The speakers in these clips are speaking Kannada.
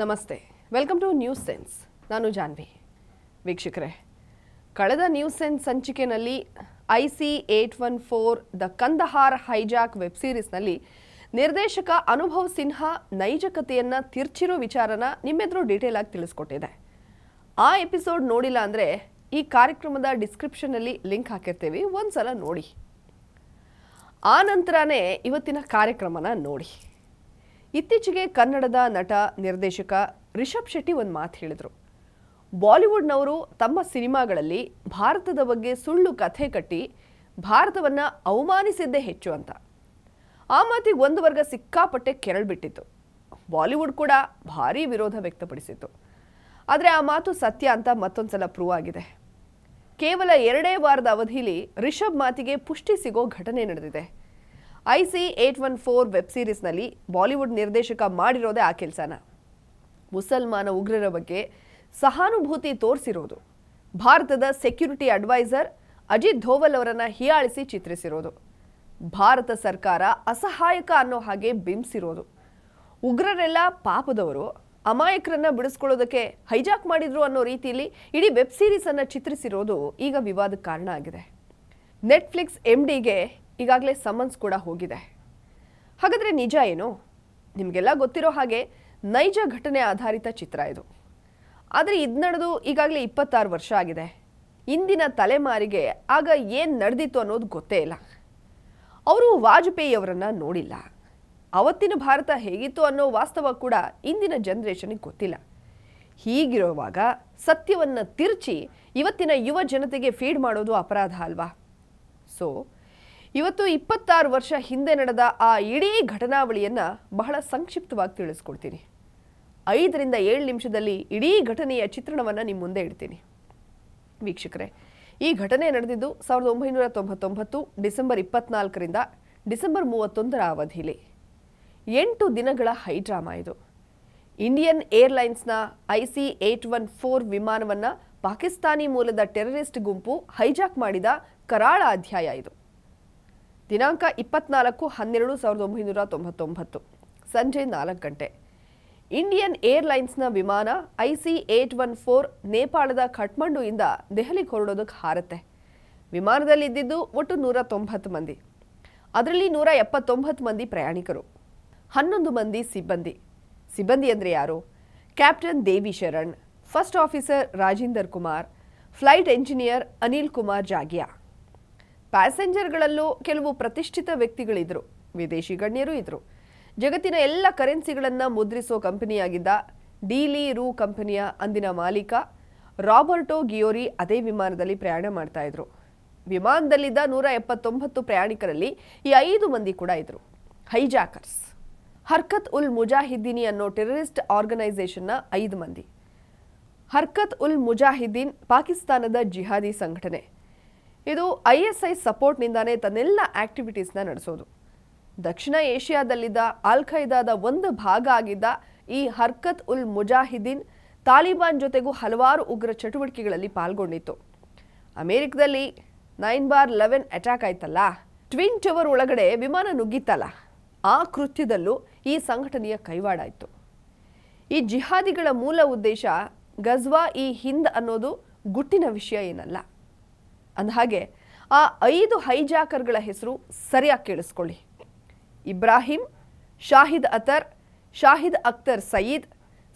ನಮಸ್ತೆ ವೆಲ್ಕಮ್ ಟು ನ್ಯೂಸ್ ಸೆನ್ಸ್ ನಾನು ಜಾನ್ವಿ ವೀಕ್ಷಕರೇ ಕಳೆದ ನ್ಯೂಸ್ ಸೆನ್ಸ್ ಸಂಚಿಕೆಯಲ್ಲಿ I C eight one four the Kandahar hijack web ಸೀರೀಸ್ನಲ್ಲಿ ನಿರ್ದೇಶಕ ಅನುಭವ್ ಸಿನ್ಹಾ ನೈಜಕತೆಯನ್ನು ಕಥೆಯನ್ನು ತಿರ್ಚಿರೋ ವಿಚಾರನ ನಿಮ್ಮೆದುರು ಡೀಟೇಲ್ ಆಗಿ ತಿಳಿಸ್ಕೊಟ್ಟಿದೆ ಆ ಎಪಿಸೋಡ್ ನೋಡಿಲ್ಲ ಅಂದರೆ ಈ ಕಾರ್ಯಕ್ರಮದ ಡಿಸ್ಕ್ರಿಪ್ಷನಲ್ಲಿ ಲಿಂಕ್ ಹಾಕಿರ್ತೀವಿ ಒಂದು ಸಲ ನೋಡಿ ಆ ನಂತರನೇ ಇವತ್ತಿನ ಕಾರ್ಯಕ್ರಮನ ನೋಡಿ ಇತ್ತೀಚೆಗೆ ಕನ್ನಡದ ನಟ ನಿರ್ದೇಶಕ ರಿಷಬ್ ಶೆಟ್ಟಿ ಒಂದು ಮಾತು ಹೇಳಿದರು ಬಾಲಿವುಡ್ನವರು ತಮ್ಮ ಸಿನಿಮಾಗಳಲ್ಲಿ ಭಾರತದ ಬಗ್ಗೆ ಸುಳ್ಳು ಕಥೆ ಕಟ್ಟಿ ಭಾರತವನ್ನು ಅವಮಾನಿಸಿದ್ದೇ ಹೆಚ್ಚು ಅಂತ ಆ ಮಾತಿಗೆ ಒಂದು ವರ್ಗ ಸಿಕ್ಕಾಪಟ್ಟೆ ಕೆರಳ್ಬಿಟ್ಟಿತ್ತು ಬಾಲಿವುಡ್ ಕೂಡ ಭಾರೀ ವಿರೋಧ ವ್ಯಕ್ತಪಡಿಸಿತ್ತು ಆದರೆ ಆ ಮಾತು ಸತ್ಯ ಅಂತ ಮತ್ತೊಂದು ಸಲ ಪ್ರೂವ್ ಆಗಿದೆ ಕೇವಲ ಎರಡೇ ವಾರದ ಅವಧಿಯಲ್ಲಿ ರಿಷಬ್ ಮಾತಿಗೆ ಪುಷ್ಟಿ ಸಿಗೋ ಘಟನೆ ನಡೆದಿದೆ I C eight one four web ಸೀರೀಸ್ನಲ್ಲಿ ಬಾಲಿವುಡ್ ನಿರ್ದೇಶಕ ಮಾಡಿರೋದೇ ಆ ಕೆಲಸನ ಮುಸಲ್ಮಾನ ಉಗ್ರರ ಬಗ್ಗೆ ಸಹಾನುಭೂತಿ ತೋರಿಸಿರೋದು ಭಾರತದ ಸೆಕ್ಯೂರಿಟಿ ಅಡ್ವೈಸರ್ ಅಜಿತ್ ಧೋವಲ್ ಅವರನ್ನು ಹೀಯಾಳಿಸಿ ಚಿತ್ರಿಸಿರೋದು ಭಾರತ ಸರ್ಕಾರ ಅಸಹಾಯಕ ಅನ್ನೋ ಹಾಗೆ ಬಿಂಬಿಸಿರೋದು ಉಗ್ರರೆಲ್ಲ ಪಾಪದವರು ಅಮಾಯಕರನ್ನ ಬಿಡಿಸ್ಕೊಳ್ಳೋದಕ್ಕೆ ಹೈಜಾಕ್ ಮಾಡಿದ್ರು ಅನ್ನೋ ರೀತಿಯಲ್ಲಿ ಇಡೀ ವೆಬ್ ಸೀರೀಸನ್ನು ಚಿತ್ರಿಸಿರೋದು ಈಗ ವಿವಾದಕ್ಕೆ ಕಾರಣ ಆಗಿದೆ ನೆಟ್ಫ್ಲಿಕ್ಸ್ ಎಮ್ ಡಿಗೆ ಈಗಾಗಲೇ ಸಮನ್ಸ್ ಕೂಡ ಹೋಗಿದೆ ಹಾಗಾದರೆ ನಿಜ ಏನು ನಿಮಗೆಲ್ಲ ಗೊತ್ತಿರೋ ಹಾಗೆ ನೈಜ ಘಟನೆ ಆಧಾರಿತ ಚಿತ್ರ ಇದು ಆದರೆ ಇದು ನಡೆದು ಈಗಾಗಲೇ ಇಪ್ಪತ್ತಾರು ವರ್ಷ ಆಗಿದೆ ಇಂದಿನ ತಲೆಮಾರಿಗೆ ಆಗ ಏನು ನಡೆದಿತ್ತು ಅನ್ನೋದು ಗೊತ್ತೇ ಇಲ್ಲ ಅವರು ವಾಜಪೇಯಿ ಅವರನ್ನು ನೋಡಿಲ್ಲ ಅವತ್ತಿನ ಭಾರತ ಹೇಗಿತ್ತು ಅನ್ನೋ ವಾಸ್ತವ ಕೂಡ ಇಂದಿನ ಜನ್ರೇಷನಿಗೆ ಗೊತ್ತಿಲ್ಲ ಹೀಗಿರುವಾಗ ಸತ್ಯವನ್ನು ತಿರುಚಿ ಇವತ್ತಿನ ಯುವ ಜನತೆಗೆ ಫೀಡ್ ಮಾಡೋದು ಅಪರಾಧ ಅಲ್ವಾ ಸೊ ಇವತ್ತು ಇಪ್ಪತ್ತಾರು ವರ್ಷ ಹಿಂದೆ ನಡೆದ ಆ ಇಡೀ ಘಟನಾವಳಿಯನ್ನು ಬಹಳ ಸಂಕ್ಷಿಪ್ತವಾಗಿ ತಿಳಿಸ್ಕೊಡ್ತೀನಿ ಐದರಿಂದ ಏಳು ನಿಮಿಷದಲ್ಲಿ ಇಡೀ ಘಟನೆಯ ಚಿತ್ರಣವನ್ನು ನಿಮ್ಮ ಮುಂದೆ ಇಡ್ತೀನಿ ವೀಕ್ಷಕರೇ ಈ ಘಟನೆ ನಡೆದಿದ್ದು ಸಾವಿರದ ಒಂಬೈನೂರ ತೊಂಬತ್ತೊಂಬತ್ತು ಡಿಸೆಂಬರ್ ಇಪ್ಪತ್ನಾಲ್ಕರಿಂದ ಡಿಸೆಂಬರ್ ಮೂವತ್ತೊಂದರ ಅವಧಿಲಿ ಎಂಟು ದಿನಗಳ ಹೈಡ್ರಾಮಾ ಇದು ಇಂಡಿಯನ್ ಏರ್ಲೈನ್ಸ್ನ I C eight one four ವಿಮಾನವನ್ನು ಪಾಕಿಸ್ತಾನಿ ಮೂಲದ ಟೆರರಿಸ್ಟ್ ಗುಂಪು ಹೈಜಾಕ್ ಮಾಡಿದ ಕರಾಳ ಅಧ್ಯಾಯ ಇದು ದಿನಾಂಕ ಇಪ್ಪತ್ನಾಲ್ಕು ಹನ್ನೆರಡು ಸಾವಿರದ ಒಂಬೈನೂರ ತೊಂಬತ್ತೊಂಬತ್ತು ಸಂಜೆ ನಾಲ್ಕು ಗಂಟೆ ಇಂಡಿಯನ್ ಏರ್ಲೈನ್ಸ್ನ ವಿಮಾನ I C eight one four ನೇಪಾಳದ ಕಠ್ಮಂಡು ಇಂದ ದೆಹಲಿಗೆ ಹೊರಡೋದಕ್ಕೆ ಹಾರತ್ತೆ ವಿಮಾನದಲ್ಲಿದ್ದಿದ್ದು ಒಟ್ಟು ನೂರ ತೊಂಬತ್ತು ಮಂದಿ ಅದರಲ್ಲಿ ನೂರ ಎಪ್ಪತ್ತೊಂಬತ್ತು ಮಂದಿ ಪ್ರಯಾಣಿಕರು ಹನ್ನೊಂದು ಮಂದಿ ಸಿಬ್ಬಂದಿ ಸಿಬ್ಬಂದಿ ಅಂದರೆ ಯಾರು captain Devi Sharan first officer Rajender Kumar flight engineer Anil Kumar Jagia ಪ್ಯಾಸೆಂಜರ್ಗಳಲ್ಲೂ ಕೆಲವು ಪ್ರತಿಷ್ಠಿತ ವ್ಯಕ್ತಿಗಳಿದ್ರು ವಿದೇಶಿ ಗಣ್ಯರು ಇದ್ರು ಜಗತ್ತಿನ ಎಲ್ಲ ಕರೆನ್ಸಿಗಳನ್ನು ಮುದ್ರಿಸೋ ಕಂಪನಿಯಾಗಿದ್ದ ಡೀಲಿ ರೂ ಕಂಪನಿಯ ಅಂದಿನ ಮಾಲೀಕ ರಾಬರ್ಟೊ ಗಿಯೋರಿ ಅದೇ ವಿಮಾನದಲ್ಲಿ ಪ್ರಯಾಣ ಮಾಡ್ತಾ ಇದ್ರು ವಿಮಾನದಲ್ಲಿದ್ದ ನೂರ ಎಪ್ಪತ್ತೊಂಬತ್ತು ಪ್ರಯಾಣಿಕರಲ್ಲಿ ಈ ಐದು ಮಂದಿ ಕೂಡ ಇದ್ರು ಹೈಜಾಕರ್ಸ್ ಹರ್ಕತ್ ಉಲ್ ಮುಜಾಹಿದ್ದೀನಿ ಅನ್ನೋ ಟೆರರಿಸ್ಟ್ ಆರ್ಗನೈಸೇಷನ್ನ ಐದು ಮಂದಿ ಹರ್ಕತ್ ಉಲ್ ಮುಜಾಹಿದ್ದೀನ್ ಪಾಕಿಸ್ತಾನದ ಜಿಹಾದಿ ಸಂಘಟನೆ ಇದು ಐ ಎಸ್ ಐ ಸಪೋರ್ಟ್ನಿಂದಾನೇ ತನ್ನೆಲ್ಲ ಆಕ್ಟಿವಿಟೀಸ್ನ ನಡೆಸೋದು ದಕ್ಷಿಣ ಏಷ್ಯಾದಲ್ಲಿದ್ದ ಅಲ್ ಖೈದಾದ ಒಂದು ಭಾಗ ಆಗಿದ್ದ ಈ ಹರ್ಕತ್ ಉಲ್ ಮುಜಾಹಿದ್ದೀನ್ ತಾಲಿಬಾನ್ ಜೊತೆಗೂ ಹಲವಾರು ಉಗ್ರ ಚಟುವಟಿಕೆಗಳಲ್ಲಿ ಪಾಲ್ಗೊಂಡಿತ್ತು ಅಮೆರಿಕದಲ್ಲಿ ನೈನ್ ಬಾರ್ ಲೆವೆನ್ ಅಟ್ಯಾಕ್ ಆಯ್ತಲ್ಲ ಟ್ವಿನ್ ಟವರ್ ಒಳಗಡೆ ವಿಮಾನ ನುಗ್ಗಿತ್ತಲ್ಲ ಆ ಕೃತ್ಯದಲ್ಲೂ ಈ ಸಂಘಟನೆಯ ಕೈವಾಡ ಇತ್ತು ಈ ಜಿಹಾದಿಗಳ ಮೂಲ ಉದ್ದೇಶ ಗಜ್ವಾ ಈ ಹಿಂದ್ ಅನ್ನೋದು ಗುಟ್ಟಿನ ವಿಷಯ ಏನಲ್ಲ ಅಂದ ಹಾಗೆ ಆ ಐದು ಹೈಜಾಕರ್ಗಳ ಹೆಸರು ಸರಿಯಾಗಿ ಕೇಳಿಸ್ಕೊಳ್ಳಿ ಇಬ್ರಾಹಿಂ ಶಾಹಿದ್ ಅತರ್ ಶಾಹಿದ್ ಅಖ್ತರ್ ಸಯೀದ್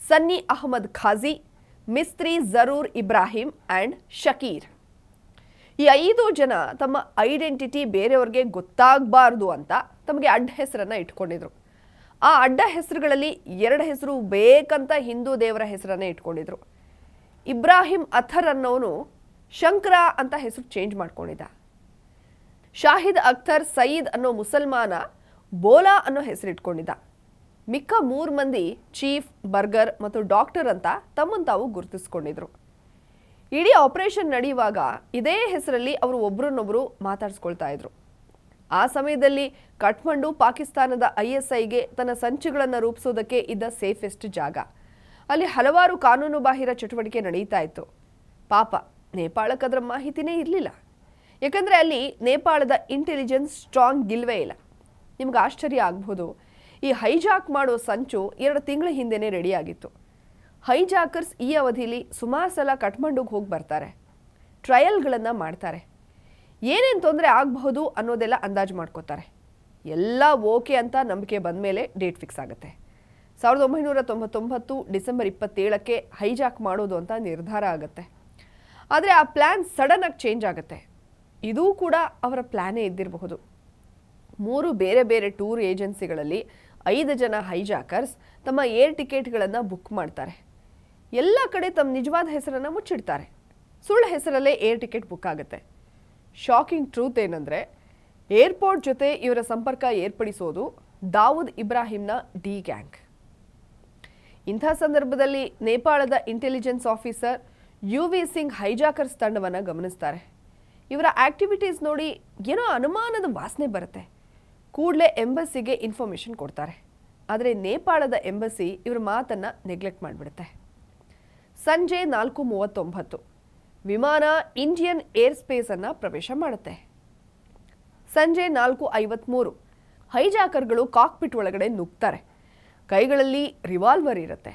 ಸನ್ನಿ ಅಹಮದ್ ಖಾಜಿ ಮಿಸ್ತ್ರಿ ಜರೂರ್ ಇಬ್ರಾಹಿಂ ಆ್ಯಂಡ್ ಶಕೀರ್ ಈ ಐದು ಜನ ತಮ್ಮ ಐಡೆಂಟಿಟಿ ಬೇರೆಯವ್ರಿಗೆ ಗೊತ್ತಾಗಬಾರ್ದು ಅಂತ ತಮಗೆ ಅಡ್ಡ ಹೆಸರನ್ನು ಇಟ್ಕೊಂಡಿದ್ರು ಆ ಅಡ್ಡ ಹೆಸರುಗಳಲ್ಲಿ ಎರಡು ಹೆಸರು ಬೇಕಂತ ಹಿಂದೂ ದೇವರ ಹೆಸರನ್ನು ಇಟ್ಕೊಂಡಿದ್ರು ಇಬ್ರಾಹಿಂ ಅಥರ್ ಅನ್ನೋನು ಶಂಕರ ಅಂತ ಹೆಸರು ಚೇಂಜ್ ಮಾಡ್ಕೊಂಡಿದ್ದ ಶಾಹಿದ್ ಅಖ್ತರ್ ಸಯೀದ್ ಅನ್ನೋ ಮುಸಲ್ಮಾನ ಬೋಲಾ ಅನ್ನೋ ಹೆಸರಿಟ್ಕೊಂಡಿದ್ದ ಮಿಕ್ಕ ಮೂರು ಮಂದಿ ಚೀಫ್ ಬರ್ಗರ್ ಮತ್ತು ಡಾಕ್ಟರ್ ಅಂತ ತಮ್ಮನ್ನು ತಾವು ಗುರುತಿಸ್ಕೊಂಡಿದ್ರು ಇಡೀ ಆಪರೇಷನ್ ನಡೆಯುವಾಗ ಇದೇ ಹೆಸರಲ್ಲಿ ಅವರು ಒಬ್ರನ್ನೊಬ್ಬರು ಮಾತಾಡಿಸ್ಕೊಳ್ತಾ ಇದ್ರು ಆ ಸಮಯದಲ್ಲಿ ಕಠ್ಮಂಡು ಪಾಕಿಸ್ತಾನದ ಐ ಎಸ್ ಐಗೆ ತನ್ನ ಸಂಚುಗಳನ್ನು ರೂಪಿಸೋದಕ್ಕೆ ಇದ್ದ ಸೇಫೆಸ್ಟ್ ಜಾಗ ಅಲ್ಲಿ ಹಲವಾರು ಕಾನೂನುಬಾಹಿರ ಚಟುವಟಿಕೆ ನಡೀತಾ ಇತ್ತು ಪಾಪ ಅದರ ಮಾಹಿತಿನೇ ಇರಲಿಲ್ಲ ಯಾಕಂದರೆ ಅಲ್ಲಿ ನೇಪಾಳದ ಇಂಟೆಲಿಜೆನ್ಸ್ ಸ್ಟ್ರಾಂಗ್ ಗಿಲ್ವೇ ಇಲ್ಲ ನಿಮ್ಗೆ ಆಶ್ಚರ್ಯ ಆಗ್ಬೋದು ಈ ಹೈಜಾಕ್ ಮಾಡೋ ಸಂಚು ಎರಡು ತಿಂಗಳ ಹಿಂದೆನೇ ರೆಡಿಯಾಗಿತ್ತು ಹೈಜಾಕರ್ಸ್ ಈ ಅವಧಿಯಲ್ಲಿ ಸುಮಾರು ಸಲ ಕಠ್ಮಂಡುಗೆ ಹೋಗಿ ಬರ್ತಾರೆ ಟ್ರಯಲ್ಗಳನ್ನು ಮಾಡ್ತಾರೆ ಏನೇನು ತೊಂದರೆ ಆಗಬಹುದು ಅನ್ನೋದೆಲ್ಲ ಅಂದಾಜು ಮಾಡ್ಕೋತಾರೆ ಎಲ್ಲ ಓಕೆ ಅಂತ ನಂಬಿಕೆ ಬಂದ ಮೇಲೆ ಡೇಟ್ ಫಿಕ್ಸ್ ಆಗುತ್ತೆ ಸಾವಿರದ ಒಂಬೈನೂರ ತೊಂಬತ್ತೊಂಬತ್ತು ಡಿಸೆಂಬರ್ ಇಪ್ಪತ್ತೇಳಕ್ಕೆ ಹೈಜಾಕ್ ಮಾಡೋದು ಅಂತ ನಿರ್ಧಾರ ಆಗುತ್ತೆ ಆದರೆ ಆ ಪ್ಲ್ಯಾನ್ ಸಡನ್ನಾಗಿ ಚೇಂಜ್ ಆಗುತ್ತೆ ಇದೂ ಕೂಡ ಅವರ ಪ್ಲ್ಯಾನೇ ಇದ್ದಿರಬಹುದು ಮೂರು ಬೇರೆ ಬೇರೆ ಟೂರ್ ಏಜೆನ್ಸಿಗಳಲ್ಲಿ ಐದು ಜನ ಹೈಜಾಕರ್ಸ್ ತಮ್ಮ ಏರ್ ಟಿಕೆಟ್ಗಳನ್ನು ಬುಕ್ ಮಾಡ್ತಾರೆ ಎಲ್ಲ ಕಡೆ ತಮ್ಮ ನಿಜವಾದ ಹೆಸರನ್ನು ಮುಚ್ಚಿಡ್ತಾರೆ ಸುಳ್ಳು ಹೆಸರಲ್ಲೇ ಏರ್ ಟಿಕೆಟ್ ಬುಕ್ ಆಗುತ್ತೆ ಶಾಕಿಂಗ್ ಟ್ರೂತ್ ಏನಂದರೆ ಏರ್ಪೋರ್ಟ್ ಜೊತೆ ಇವರ ಸಂಪರ್ಕ ಏರ್ಪಡಿಸೋದು ದಾವೂದ್ ಇಬ್ರಾಹಿಂನ ಡಿ ಗ್ಯಾಂಗ್ ಇಂಥ ಸಂದರ್ಭದಲ್ಲಿ ನೇಪಾಳದ intelligence officer U V Singh hijackers ತಂಡವನ್ನು ಗಮನಿಸ್ತಾರೆ ಇವರ ಆಕ್ಟಿವಿಟೀಸ್ ನೋಡಿ ಏನೋ ಅನುಮಾನದ ವಾಸನೆ ಬರುತ್ತೆ ಕೂಡಲೇ ಎಂಬಸಿಗೆ ಇನ್ಫಾರ್ಮೇಷನ್ ಕೊಡ್ತಾರೆ ಆದರೆ ನೇಪಾಳದ ಎಂಬಸಿ ಇವರ ಮಾತನ್ನು ನೆಗ್ಲೆಕ್ಟ್ ಮಾಡಿಬಿಡುತ್ತೆ ಸಂಜೆ ನಾಲ್ಕು ಮೂವತ್ತೊಂಬತ್ತು ವಿಮಾನ ಇಂಡಿಯನ್ ಏರ್ ಸ್ಪೇಸನ್ನು ಪ್ರವೇಶ ಮಾಡುತ್ತೆ ಸಂಜೆ ನಾಲ್ಕು ಐವತ್ತ್ಮೂರು ಹೈಜಾಕರ್ಗಳು ಕಾಕ್ಪಿಟ್ ಒಳಗಡೆ ನುಗ್ತಾರೆ ಕೈಗಳಲ್ಲಿ ರಿವಾಲ್ವರ್ ಇರುತ್ತೆ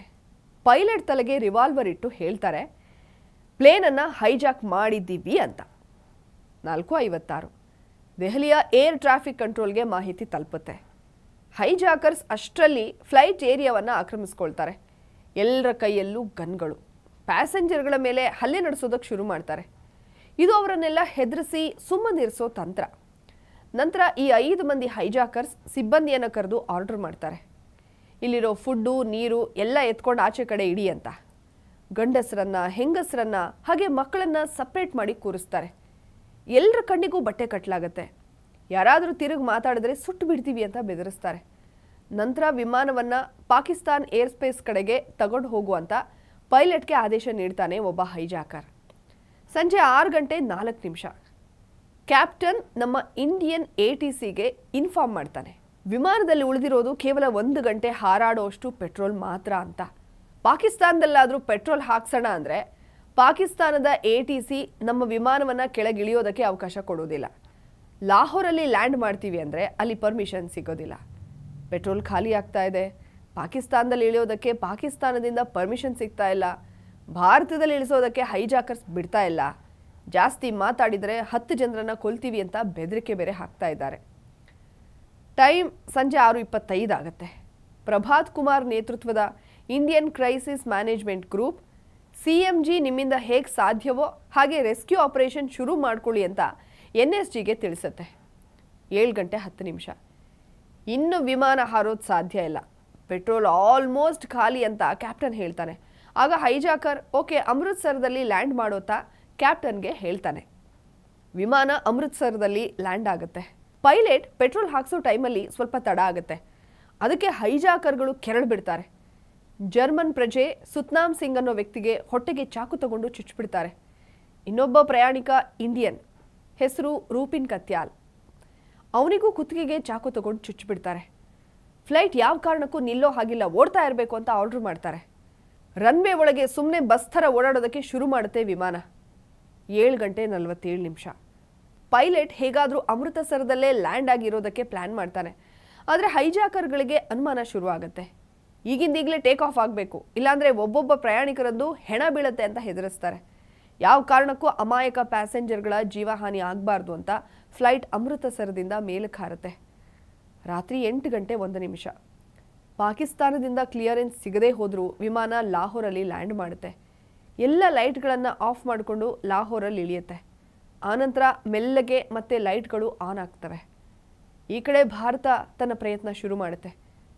ಪೈಲಟ್ ತಲೆಗೆ ರಿವಾಲ್ವರ್ ಇಟ್ಟು ಹೇಳ್ತಾರೆ ಪ್ಲೇನನ್ನು ಹೈಜಾಕ್ ಮಾಡಿದ್ದೀವಿ ಅಂತ ನಾಲ್ಕು ಐವತ್ತಾರು ದೆಹಲಿಯ ಏರ್ ಟ್ರಾಫಿಕ್ ಕಂಟ್ರೋಲ್ಗೆ ಮಾಹಿತಿ ತಲುಪುತ್ತೆ ಹೈಜಾಕರ್ಸ್ ಅಷ್ಟರಲ್ಲಿ ಫ್ಲೈಟ್ ಏರಿಯಾವನ್ನು ಆಕ್ರಮಿಸ್ಕೊಳ್ತಾರೆ ಎಲ್ಲರ ಕೈಯಲ್ಲೂ ಗನ್ಗಳು ಪ್ಯಾಸೆಂಜರ್ಗಳ ಮೇಲೆ ಹಲ್ಲೆ ನಡೆಸೋದಕ್ಕೆ ಶುರು ಮಾಡ್ತಾರೆ ಇದು ಅವರನ್ನೆಲ್ಲ ಹೆದರಿಸಿ ಸುಮ್ಮನಿರಿಸೋ ತಂತ್ರ ನಂತರ ಈ ಐದು ಮಂದಿ ಹೈಜಾಕರ್ಸ್ ಸಿಬ್ಬಂದಿಯನ್ನು ಕರೆದು ಆರ್ಡರ್ ಮಾಡ್ತಾರೆ ಇಲ್ಲಿರೋ ಫುಡ್ಡು ನೀರು ಎಲ್ಲ ಎತ್ಕೊಂಡು ಆಚೆ ಕಡೆ ಇಡಿ ಅಂತ ಗಂಡಸರನ್ನ ಹೆಂಗಸರನ್ನ ಹಾಗೆ ಮಕ್ಕಳನ್ನ ಸಪ್ರೇಟ್ ಮಾಡಿ ಕೂರಿಸ್ತಾರೆ ಎಲ್ಲರ ಕಣ್ಣಿಗೂ ಬಟ್ಟೆ ಕಟ್ಟಲಾಗತ್ತೆ ಯಾರಾದರೂ ತಿರುಗಿ ಮಾತಾಡಿದ್ರೆ ಸುಟ್ಟು ಬಿಡ್ತೀವಿ ಅಂತ ಬೆದರಿಸ್ತಾರೆ ನಂತರ ವಿಮಾನವನ್ನು ಪಾಕಿಸ್ತಾನ್ ಏರ್ ಸ್ಪೇಸ್ ಕಡೆಗೆ ತಗೊಂಡು ಹೋಗುವಂತ ಪೈಲಟ್ಗೆ ಆದೇಶ ನೀಡ್ತಾನೆ ಒಬ್ಬ ಹೈಜಾಕರ್ ಸಂಜೆ ಆರು ಗಂಟೆ ನಾಲ್ಕು ನಿಮಿಷ ಕ್ಯಾಪ್ಟನ್ ನಮ್ಮ ಇಂಡಿಯನ್ ಎ ಟಿ ಸಿಗೆ ಇನ್ಫಾರ್ಮ್ ಮಾಡ್ತಾನೆ ವಿಮಾನದಲ್ಲಿ ಉಳಿದಿರೋದು ಕೇವಲ ಒಂದು ಗಂಟೆ ಹಾರಾಡೋಷ್ಟು ಪೆಟ್ರೋಲ್ ಮಾತ್ರ ಅಂತ ಪಾಕಿಸ್ತಾನದಲ್ಲಾದರೂ ಪೆಟ್ರೋಲ್ ಹಾಕ್ಸೋಣ ಅಂದರೆ ಪಾಕಿಸ್ತಾನದ ಎ ಟಿ ಸಿ ನಮ್ಮ ವಿಮಾನವನ್ನು ಕೆಳಗಿಳಿಯೋದಕ್ಕೆ ಅವಕಾಶ ಕೊಡೋದಿಲ್ಲ ಲಾಹೋರಲ್ಲಿ ಲ್ಯಾಂಡ್ ಮಾಡ್ತೀವಿ ಅಂದರೆ ಅಲ್ಲಿ ಪರ್ಮಿಷನ್ ಸಿಗೋದಿಲ್ಲ ಪೆಟ್ರೋಲ್ ಖಾಲಿ ಆಗ್ತಾ ಇದೆ ಪಾಕಿಸ್ತಾನದಲ್ಲಿ ಇಳಿಯೋದಕ್ಕೆ ಪಾಕಿಸ್ತಾನದಿಂದ ಪರ್ಮಿಷನ್ ಸಿಗ್ತಾ ಇಲ್ಲ ಭಾರತದಲ್ಲಿ ಇಳಿಸೋದಕ್ಕೆ ಹೈಜಾಕರ್ಸ್ ಬಿಡ್ತಾ ಇಲ್ಲ ಜಾಸ್ತಿ ಮಾತಾಡಿದರೆ ಹತ್ತು ಜನರನ್ನು ಕೊಲ್ತೀವಿ ಅಂತ ಬೆದರಿಕೆ ಬೇರೆ ಹಾಕ್ತಾ ಇದ್ದಾರೆ ಟೈಮ್ ಸಂಜೆ ಆರು ಇಪ್ಪತ್ತೈದು ಆಗುತ್ತೆ ಪ್ರಭಾತ್ ಕುಮಾರ್ ನೇತೃತ್ವದ Indian crisis management group C M G ನಿಮ್ಮಿಂದ ಹೇಗೆ ಸಾಧ್ಯವೋ ಹಾಗೆ ರೆಸ್ಕ್ಯೂ ಆಪರೇಷನ್ ಶುರು ಮಾಡ್ಕೊಳ್ಳಿ ಅಂತ ಎನ್ ಎಸ್ ಜಿಗೆ ತಿಳಿಸುತ್ತೆ ಏಳು ಗಂಟೆ ಹತ್ತು ನಿಮಿಷ ಇನ್ನೂ ವಿಮಾನ ಹಾರೋದು ಸಾಧ್ಯ ಇಲ್ಲ ಪೆಟ್ರೋಲ್ ಆಲ್ಮೋಸ್ಟ್ ಖಾಲಿ ಅಂತ ಕ್ಯಾಪ್ಟನ್ ಹೇಳ್ತಾನೆ ಆಗ ಹೈಜಾಕರ್ ಓಕೆ ಅಮೃತ್ಸರದಲ್ಲಿ ಲ್ಯಾಂಡ್ ಮಾಡೋತಾ ಕ್ಯಾಪ್ಟನ್ಗೆ ಹೇಳ್ತಾನೆ ವಿಮಾನ ಅಮೃತ್ಸರದಲ್ಲಿ ಲ್ಯಾಂಡ್ ಆಗುತ್ತೆ ಪೈಲಟ್ ಪೆಟ್ರೋಲ್ ಹಾಕ್ಸೋ ಟೈಮಲ್ಲಿ ಸ್ವಲ್ಪ ತಡ ಆಗುತ್ತೆ ಅದಕ್ಕೆ ಹೈಜಾಕರ್ಗಳು ಕೆರಳು ಬಿಡ್ತಾರೆ ಜರ್ಮನ್ ಪ್ರಜೆ ಸುತ್ನಾಮ್ ಸಿಂಗ್ ಅನ್ನೋ ವ್ಯಕ್ತಿಗೆ ಹೊಟ್ಟೆಗೆ ಚಾಕು ತಗೊಂಡು ಚುಚ್ಚಿಬಿಡ್ತಾರೆ ಇನ್ನೊಬ್ಬ ಪ್ರಯಾಣಿಕ ಇಂಡಿಯನ್ ಹೆಸರು ರೂಪಿನ್ ಕತ್ಯಾಲ್ ಅವನಿಗೂ ಕುತ್ತಿಗೆಗೆ ಚಾಕು ತಗೊಂಡು ಚುಚ್ಚಿಬಿಡ್ತಾರೆ ಫ್ಲೈಟ್ ಯಾವ ಕಾರಣಕ್ಕೂ ನಿಲ್ಲೋ ಹಾಗಿಲ್ಲ ಓಡ್ತಾ ಇರಬೇಕು ಅಂತ ಆರ್ಡರ್ ಮಾಡ್ತಾರೆ ರನ್ವೇ ಒಳಗೆ ಸುಮ್ಮನೆ ಬಸ್ ಥರ ಓಡಾಡೋದಕ್ಕೆ ಶುರು ಮಾಡುತ್ತೆ ವಿಮಾನ ಏಳು ಗಂಟೆ ನಲವತ್ತೇಳು ನಿಮಿಷ ಪೈಲಟ್ ಹೇಗಾದರೂ ಅಮೃತಸರದಲ್ಲೇ ಲ್ಯಾಂಡ್ ಆಗಿರೋದಕ್ಕೆ ಪ್ಲ್ಯಾನ್ ಮಾಡ್ತಾನೆ ಆದರೆ ಹೈಜಾಕರ್ಗಳಿಗೆ ಅನುಮಾನ ಶುರುವಾಗುತ್ತೆ ಈಗಿಂದೀಗಲೇ ಟೇಕ್ ಆಫ್ ಆಗಬೇಕು ಇಲ್ಲಾಂದರೆ ಒಬ್ಬೊಬ್ಬ ಪ್ರಯಾಣಿಕರದ್ದು ಹೆಣ ಬೀಳುತ್ತೆ ಅಂತ ಹೆದರಿಸ್ತಾರೆ ಯಾವ ಕಾರಣಕ್ಕೂ ಅಮಾಯಕ ಪ್ಯಾಸೆಂಜರ್ಗಳ ಜೀವಹಾನಿ ಆಗಬಾರ್ದು ಅಂತ ಫ್ಲೈಟ್ ಅಮೃತಸರದಿಂದ ಮೇಲಕ್ಕೆ ಹಾರುತ್ತೆ ರಾತ್ರಿ ಎಂಟು ಗಂಟೆ ಒಂದು ನಿಮಿಷ ಪಾಕಿಸ್ತಾನದಿಂದ ಕ್ಲಿಯರೆನ್ಸ್ ಸಿಗದೇ ಹೋದರೂ ವಿಮಾನ ಲಾಹೋರಲ್ಲಿ ಲ್ಯಾಂಡ್ ಮಾಡುತ್ತೆ ಎಲ್ಲ ಲೈಟ್ಗಳನ್ನು ಆಫ್ ಮಾಡಿಕೊಂಡು ಲಾಹೋರಲ್ಲಿ ಇಳಿಯುತ್ತೆ ಆನಂತರ ಮೆಲ್ಲಗೆ ಮತ್ತೆ ಲೈಟ್ಗಳು ಆನ್ ಆಗ್ತವೆ ಈ ಕಡೆ ಭಾರತ ತನ್ನ ಪ್ರಯತ್ನ ಶುರು ಮಾಡುತ್ತೆ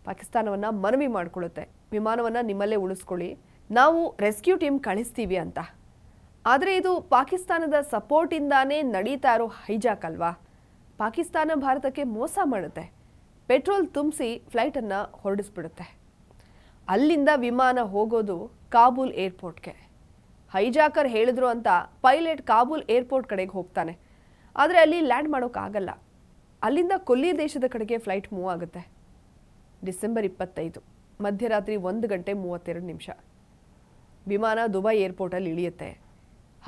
ಪಾಕಿಸ್ತಾನವನ್ನು ಮನವಿ ಮಾಡಿಕೊಳ್ಳುತ್ತೆ ವಿಮಾನವನ್ನು ನಿಮ್ಮಲ್ಲೇ ಉಳಿಸ್ಕೊಳ್ಳಿ ನಾವು ರೆಸ್ಕ್ಯೂ ಟೀಮ್ ಕಳಿಸ್ತೀವಿ ಅಂತ ಆದರೆ ಇದು ಪಾಕಿಸ್ತಾನದ ಸಪೋರ್ಟಿಂದಾನೇ ನಡೀತಾ ಇರೋ ಹೈಜಾಕ್ ಅಲ್ವಾ ಪಾಕಿಸ್ತಾನ ಭಾರತಕ್ಕೆ ಮೋಸ ಮಾಡುತ್ತೆ ಪೆಟ್ರೋಲ್ ತುಂಬಿಸಿ ಫ್ಲೈಟನ್ನು ಹೊರಡಿಸ್ಬಿಡುತ್ತೆ ಅಲ್ಲಿಂದ ವಿಮಾನ ಹೋಗೋದು ಕಾಬೂಲ್ ಏರ್ಪೋರ್ಟ್ಗೆ ಹೈಜಾಕರ್ ಹೇಳಿದ್ರು ಅಂತ ಪೈಲಟ್ ಕಾಬೂಲ್ ಏರ್ಪೋರ್ಟ್ ಕಡೆಗೆ ಹೋಗ್ತಾನೆ ಆದರೆ ಅಲ್ಲಿ ಲ್ಯಾಂಡ್ ಮಾಡೋಕ್ಕಾಗಲ್ಲ ಅಲ್ಲಿಂದ ಕೊಲ್ಲಿ ದೇಶದ ಕಡೆಗೆ ಫ್ಲೈಟ್ ಮೂವ್ ಆಗುತ್ತೆ ಡಿಸೆಂಬರ್ ಇಪ್ಪತ್ತೈದು ಮಧ್ಯರಾತ್ರಿ ಒಂದು ಗಂಟೆ ಮೂವತ್ತೆರಡು ನಿಮಿಷ ವಿಮಾನ ದುಬೈ ಏರ್ಪೋರ್ಟಲ್ಲಿ ಇಳಿಯುತ್ತೆ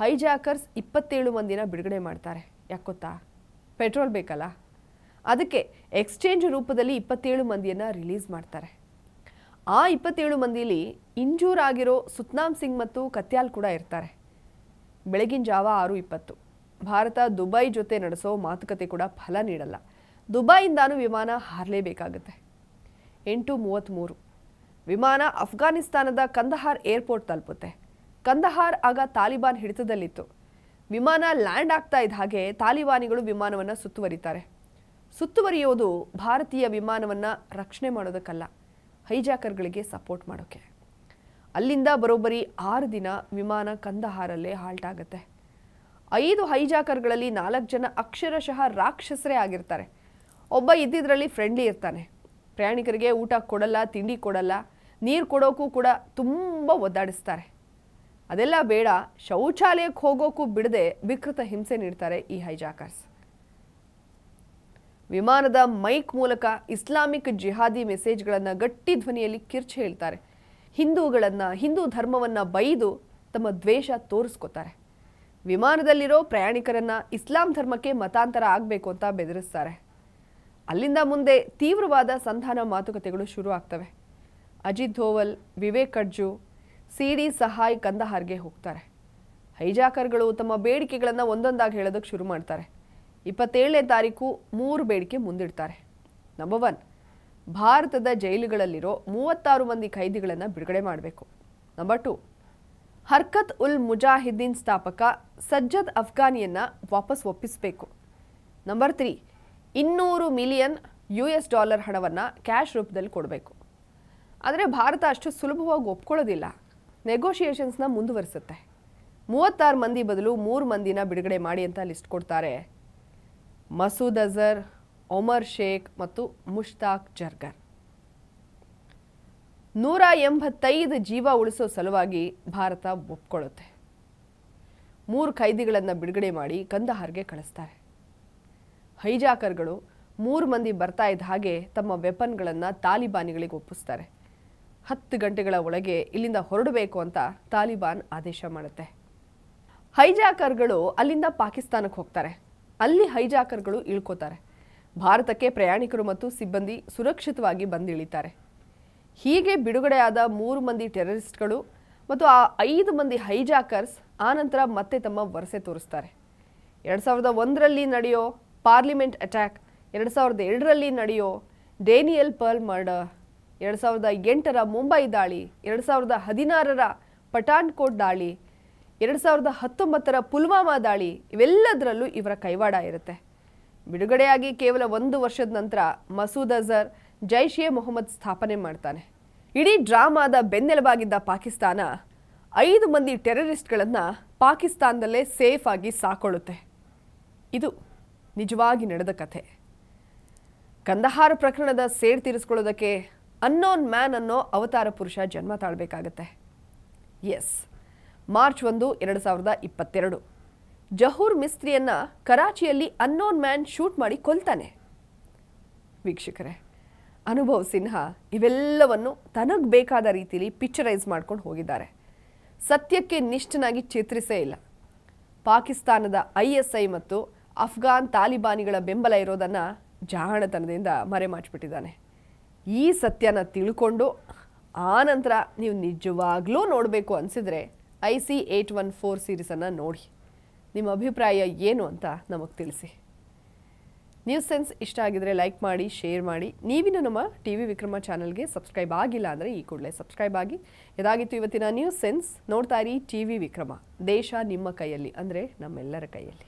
ಹೈಜಾಕರ್ಸ್ ಇಪ್ಪತ್ತೇಳು ಮಂದಿನ ಬಿಡುಗಡೆ ಮಾಡ್ತಾರೆ ಯಾಕೆ ಗೊತ್ತಾ ಪೆಟ್ರೋಲ್ ಬೇಕಲ್ಲ ಅದಕ್ಕೆ ಎಕ್ಸ್ಚೇಂಜ್ ರೂಪದಲ್ಲಿ ಇಪ್ಪತ್ತೇಳು ಮಂದಿಯನ್ನು ರಿಲೀಸ್ ಮಾಡ್ತಾರೆ ಆ ಇಪ್ಪತ್ತೇಳು ಮಂದಿಲಿ ಇಂಜೂರ್ ಆಗಿರೋ ಸುತ್ನಾಮ್ ಸಿಂಗ್ ಮತ್ತು ಕತ್ಯಾಲ್ ಕೂಡ ಇರ್ತಾರೆ ಬೆಳಗಿನ ಜಾವ ಆರು ಇಪ್ಪತ್ತು ಭಾರತ ದುಬೈ ಜೊತೆ ನಡೆಸೋ ಮಾತುಕತೆ ಕೂಡ ಫಲ ನೀಡಲ್ಲ ದುಬೈಯಿಂದಾನು ವಿಮಾನ ಹಾರಲೇಬೇಕಾಗುತ್ತೆ ಎಂಟು ಮೂವತ್ತ್ಮೂರು ವಿಮಾನ ಅಫ್ಘಾನಿಸ್ತಾನದ ಕಂದಹಾರ್ ಏರ್ಪೋರ್ಟ್ ತಲುಪುತ್ತೆ ಕಂದಹಾರ್ ಆಗ ತಾಲಿಬಾನ್ ಹಿಡಿತದಲ್ಲಿತ್ತು ವಿಮಾನ ಲ್ಯಾಂಡ್ ಆಗ್ತಾ ಇದ್ದ ಹಾಗೆ ತಾಲಿಬಾನಿಗಳು ವಿಮಾನವನ್ನು ಸುತ್ತುವರಿತಾರೆ ಸುತ್ತುವರಿಯೋದು ಭಾರತೀಯ ವಿಮಾನವನ್ನು ರಕ್ಷಣೆ ಮಾಡೋದಕ್ಕಲ್ಲ ಹೈಜಾಕರ್ಗಳಿಗೆ ಸಪೋರ್ಟ್ ಮಾಡೋಕ್ಕೆ ಅಲ್ಲಿಂದ ಬರೋಬ್ಬರಿ ಆರು ದಿನ ವಿಮಾನ ಕಂದಹಾರಲ್ಲೇ ಹಾಲ್ಟ್ ಆಗುತ್ತೆ ಐದು ಹೈಜಾಕರ್ಗಳಲ್ಲಿ ನಾಲ್ಕು ಜನ ಅಕ್ಷರಶಃ ರಾಕ್ಷಸರೇ ಆಗಿರ್ತಾರೆ ಒಬ್ಬ ಇದ್ದಿದ್ರಲ್ಲಿ ಫ್ರೆಂಡ್ಲಿ ಇರ್ತಾನೆ ಪ್ರಯಾಣಿಕರಿಗೆ ಊಟ ಕೊಡಲ್ಲ ತಿಂಡಿ ಕೊಡಲ್ಲ ನೀರು ಕೊಡೋಕ್ಕೂ ಕೂಡ ತುಂಬ ಒದ್ದಾಡಿಸ್ತಾರೆ ಅದೆಲ್ಲ ಬೇಡ ಶೌಚಾಲಯಕ್ಕೆ ಹೋಗೋಕ್ಕೂ ಬಿಡದೆ ವಿಕೃತ ಹಿಂಸೆ ನೀಡ್ತಾರೆ ಈ ಹೈಜಾಕರ್ಸ್ ವಿಮಾನದ ಮೈಕ್ ಮೂಲಕ ಇಸ್ಲಾಮಿಕ್ ಜಿಹಾದಿ ಮೆಸೇಜ್ಗಳನ್ನು ಗಟ್ಟಿ ಧ್ವನಿಯಲ್ಲಿ ಕಿರ್ಚಿ ಹೇಳ್ತಾರೆ ಹಿಂದೂಗಳನ್ನು ಹಿಂದೂ ಧರ್ಮವನ್ನು ಬೈದು ತಮ್ಮ ದ್ವೇಷ ತೋರಿಸ್ಕೋತಾರೆ ವಿಮಾನದಲ್ಲಿರೋ ಪ್ರಯಾಣಿಕರನ್ನು ಇಸ್ಲಾಂ ಧರ್ಮಕ್ಕೆ ಮತಾಂತರ ಆಗಬೇಕು ಅಂತ ಬೆದರಿಸ್ತಾರೆ ಅಲ್ಲಿಂದ ಮುಂದೆ ತೀವ್ರವಾದ ಸಂಧಾನ ಮಾತುಕತೆಗಳು ಶುರು ಆಗ್ತವೆ ಅಜಿತ್ ಧೋವಲ್ ವಿವೇಕ್ ಕಡ್ಜು ಸಿ ಡಿ ಸಹಾಯ್ ಕಂದಹಾರ್ಗೆ ಹೋಗ್ತಾರೆ ಹೈಜಾಕರ್ಗಳು ತಮ್ಮ ಬೇಡಿಕೆಗಳನ್ನು ಒಂದೊಂದಾಗಿ ಹೇಳೋದಕ್ಕೆ ಶುರು ಮಾಡ್ತಾರೆ ಇಪ್ಪತ್ತೇಳನೇ ತಾರೀಕು ಮೂರು ಬೇಡಿಕೆ ಮುಂದಿಡ್ತಾರೆ ನಂಬರ್ ಒನ್ ಭಾರತದ ಜೈಲುಗಳಲ್ಲಿರೋ ಮೂವತ್ತಾರು ಮಂದಿ ಖೈದಿಗಳನ್ನು ಬಿಡುಗಡೆ ಮಾಡಬೇಕು ನಂಬರ್ ಟು ಹರ್ಕತ್ ಉಲ್ ಮುಜಾಹಿದ್ದೀನ್ ಸ್ಥಾಪಕ ಸಜ್ಜದ್ ಅಫ್ಘಾನಿಯನ್ನು ವಾಪಸ್ ಒಪ್ಪಿಸಬೇಕು ನಂಬರ್ ತ್ರೀ ಇನ್ನೂರು ಮಿಲಿಯನ್ ಯು ಎಸ್ ಡಾಲರ್ ಹಣವನ್ನು ಕ್ಯಾಶ್ ರೂಪದಲ್ಲಿ ಕೊಡಬೇಕು ಆದರೆ ಭಾರತ ಅಷ್ಟು ಸುಲಭವಾಗಿ ಒಪ್ಕೊಳ್ಳೋದಿಲ್ಲ ನೆಗೋಷಿಯೇಷನ್ಸ್ನ ಮುಂದುವರಿಸುತ್ತೆ ಮೂವತ್ತಾರು ಮಂದಿ ಬದಲು ಮೂರು ಮಂದಿನ ಬಿಡುಗಡೆ ಮಾಡಿ ಅಂತ ಲಿಸ್ಟ್ ಕೊಡ್ತಾರೆ ಮಸೂದ್ ಅಜರ್ ಒಮರ್ ಶೇಖ್ ಮತ್ತು ಮುಷ್ತಾಕ್ ಜರ್ಗರ್ ನೂರ ಎಂಬತ್ತೈದು ಜೀವ ಉಳಿಸೋ ಸಲುವಾಗಿ ಭಾರತ ಒಪ್ಕೊಳ್ಳುತ್ತೆ ಮೂರು ಖೈದಿಗಳನ್ನು ಬಿಡುಗಡೆ ಮಾಡಿ ಕಂದಹಾರ್ಗೆ ಕಳಿಸ್ತಾರೆ ಹೈಜಾಕರ್ಗಳು ಮೂರು ಮಂದಿ ಬರ್ತಾ ಇದ್ದ ಹಾಗೆ ತಮ್ಮ ವೆಪನ್ಗಳನ್ನು ತಾಲಿಬಾನಿಗಳಿಗೆ ಒಪ್ಪಿಸ್ತಾರೆ ಹತ್ತು ಗಂಟೆಗಳ ಒಳಗೆ ಇಲ್ಲಿಂದ ಹೊರಡಬೇಕು ಅಂತ ತಾಲಿಬಾನ್ ಆದೇಶ ಮಾಡುತ್ತೆ ಹೈಜಾಕರ್ಗಳು ಅಲ್ಲಿಂದ ಪಾಕಿಸ್ತಾನಕ್ಕೆ ಹೋಗ್ತಾರೆ ಅಲ್ಲಿ ಹೈಜಾಕರ್ಗಳು ಇಳ್ಕೋತಾರೆ ಭಾರತಕ್ಕೆ ಪ್ರಯಾಣಿಕರು ಮತ್ತು ಸಿಬ್ಬಂದಿ ಸುರಕ್ಷಿತವಾಗಿ ಬಂದಿಳಿತಾರೆ ಹೀಗೆ ಬಿಡುಗಡೆಯಾದ ಮೂರು ಮಂದಿ ಟೆರರಿಸ್ಟ್ಗಳು ಮತ್ತು ಆ ಐದು ಮಂದಿ ಹೈಜಾಕರ್ಸ್ ಆನಂತರ ಮತ್ತೆ ತಮ್ಮ ವರಸೆ ತೋರಿಸ್ತಾರೆ ಎರಡು ಸಾವಿರದ ಒಂದರಲ್ಲಿ ನಡೆಯೋ ಪಾರ್ಲಿಮೆಂಟ್ ಅಟ್ಯಾಕ್ ಎರಡು ಸಾವಿರದ ಎರಡರಲ್ಲಿ ನಡೆಯೋ ಡೇನಿಯಲ್ ಪರ್ಲ್ ಮರ್ಡರ್ ಎರಡು ಸಾವಿರದ ಎಂಟರ ಮುಂಬೈ ದಾಳಿ ಎರಡು ಸಾವಿರದ ಹದಿನಾರರ ಪಠಾಣ್ಕೋಟ್ ದಾಳಿ ಎರಡು ಸಾವಿರದ ಹತ್ತೊಂಬತ್ತರ ಪುಲ್ವಾಮಾ ದಾಳಿ ಇವೆಲ್ಲದರಲ್ಲೂ ಇವರ ಕೈವಾಡ ಇರುತ್ತೆ ಬಿಡುಗಡೆಯಾಗಿ ಕೇವಲ ಒಂದು ವರ್ಷದ ನಂತರ ಮಸೂದ್ ಅಜರ್ ಜೈಷ್ ಎ ಮೊಹಮ್ಮದ್ ಸ್ಥಾಪನೆ ಮಾಡ್ತಾನೆ ಇಡೀ ಡ್ರಾಮಾದ ಬೆನ್ನೆಲುಬಾಗಿದ್ದ ಪಾಕಿಸ್ತಾನ ಐದು ಮಂದಿ ಟೆರರಿಸ್ಟ್ಗಳನ್ನು ಪಾಕಿಸ್ತಾನದಲ್ಲೇ ಸೇಫ್ ಆಗಿ ಸಾಕೊಳ್ಳುತ್ತೆ ಇದು ನಿಜವಾಗಿ ನಡೆದ ಕಥೆ ಕಂದಹಾರ ಪ್ರಕರಣದ ಸೇರ್ ತೀರಿಸ್ಕೊಳ್ಳೋದಕ್ಕೆ ಅನ್ನೋನ್ ಮ್ಯಾನ್ ಅನ್ನೋ ಅವತಾರ ಪುರುಷ ಜನ್ಮ ತಾಳ್ಬೇಕಾಗತ್ತೆ ಎಸ್ ಮಾರ್ಚ್ ಒಂದು ಎರಡು ಸಾವಿರದ ಇಪ್ಪತ್ತೆರಡು ಜಹೂರ್ ಮಿಸ್ತ್ರಿಯನ್ನು ಕರಾಚಿಯಲ್ಲಿ ಅನ್ನೋನ್ ಮ್ಯಾನ್ ಶೂಟ್ ಮಾಡಿ ಕೊಲ್ತಾನೆ ವೀಕ್ಷಕರೇ ಅನುಭವ್ ಸಿನ್ಹಾ ಇವೆಲ್ಲವನ್ನು ತನಗೆ ಬೇಕಾದ ರೀತಿಯಲ್ಲಿ ಪಿಕ್ಚರೈಸ್ ಮಾಡ್ಕೊಂಡು ಹೋಗಿದ್ದಾರೆ ಸತ್ಯಕ್ಕೆ ನಿಷ್ಠನಾಗಿ ಚಿತ್ರಿಸೇ ಇಲ್ಲ ಪಾಕಿಸ್ತಾನದ ಐ ಎಸ್ ಐ ಮತ್ತು ಅಫ್ಘಾನ್ ತಾಲಿಬಾನಿಗಳ ಬೆಂಬಲ ಇರೋದನ್ನು ಜಾಣತನದಿಂದ ಮರೆಮಾಚಿಬಿಟ್ಟಿದ್ದಾನೆ ಈ ಸತ್ಯನ ತಿಳ್ಕೊಂಡು ಆನಂತರ ನೀವು ನಿಜವಾಗ್ಲೂ ನೋಡಬೇಕು ಅನಿಸಿದರೆ I C eight one four ಸೀರೀಸನ್ನು ನೋಡಿ ನಿಮ್ಮ ಅಭಿಪ್ರಾಯ ಏನು ಅಂತ ನಮಗೆ ತಿಳಿಸಿ ನ್ಯೂಸ್ ಸೆನ್ಸ್ ಇಷ್ಟ ಆಗಿದರೆ ಲೈಕ್ ಮಾಡಿ ಶೇರ್ ಮಾಡಿ ನೀವಿನ್ನೂ ನಮ್ಮ ಟಿ ವಿ ವಿಕ್ರಮ ಚಾನಲ್ಗೆ ಸಬ್ಸ್ಕ್ರೈಬ್ ಆಗಿಲ್ಲ ಅಂದರೆ ಈ ಕೂಡಲೇ ಸಬ್ಸ್ಕ್ರೈಬ್ ಆಗಿ ಇದಾಗಿತ್ತು ಇವತ್ತಿನ ನ್ಯೂಸ್ ಸೆನ್ಸ್ ನೋಡ್ತಾ ಇರಿ ಟಿ ವಿ ವಿಕ್ರಮ ದೇಶ ನಿಮ್ಮ ಕೈಯಲ್ಲಿ ಅಂದರೆ ನಮ್ಮೆಲ್ಲರ ಕೈಯಲ್ಲಿ